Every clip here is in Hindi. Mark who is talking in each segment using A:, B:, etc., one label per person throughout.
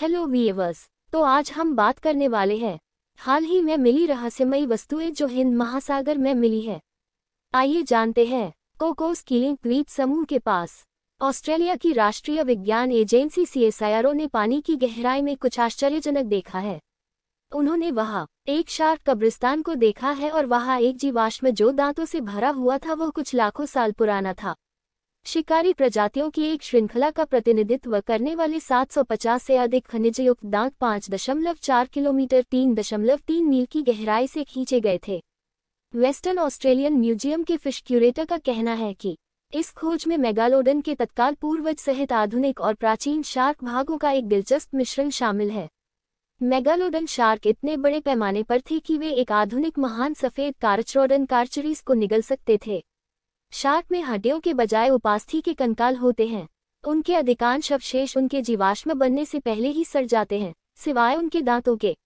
A: हेलो वीएवर्स तो आज हम बात करने वाले हैं हाल ही में मिली रहस्यमयी वस्तुएं जो हिंद महासागर में मिली है आइए जानते हैं कोको कीलिंग द्वीप समूह के पास ऑस्ट्रेलिया की राष्ट्रीय विज्ञान एजेंसी ओ ने पानी की गहराई में कुछ आश्चर्यजनक देखा है उन्होंने वहाँ एक शार्क कब्रिस्तान को देखा है और वहाँ एक जीवाश्म जो दांतों से भरा हुआ था वह कुछ लाखों साल पुराना था शिकारी प्रजातियों की एक श्रृंखला का प्रतिनिधित्व करने वाले 750 से अधिक खनिजयुक्त दांत 5.4 किलोमीटर 3.3 मील की गहराई से खींचे गए थे वेस्टर्न ऑस्ट्रेलियन म्यूजियम के फिश क्यूरेटर का कहना है कि इस खोज में मेगालोडन के तत्काल पूर्वज सहित आधुनिक और प्राचीन शार्क भागों का एक दिलचस्प मिश्रण शामिल है मेगालोडन शार्क इतने बड़े पैमाने पर थे कि वे एक आधुनिक महान सफ़ेद कार्चरोडन कार्चरीज को निगल सकते थे शार्क में हड्डियों के बजाय उपास्थि के कंकाल होते हैं उनके अधिकांश अवशेष उनके जीवाश्म बनने से पहले ही सड़ जाते हैं सिवाय उनके दांतों के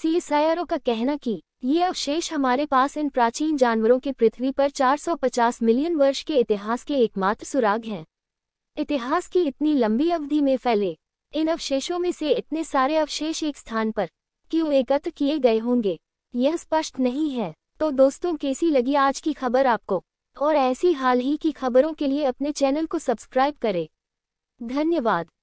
A: सीएसआईआरओ का कहना कि ये अवशेष हमारे पास इन प्राचीन जानवरों के पृथ्वी पर 450 मिलियन वर्ष के इतिहास के एकमात्र सुराग हैं इतिहास की इतनी लंबी अवधि में फैले इन अवशेषों में से इतने सारे अवशेष एक स्थान पर क्यों एकत्र किए गए होंगे यह स्पष्ट नहीं है तो दोस्तों कैसी लगी आज की खबर आपको और ऐसी हाल ही की खबरों के लिए अपने चैनल को सब्सक्राइब करें धन्यवाद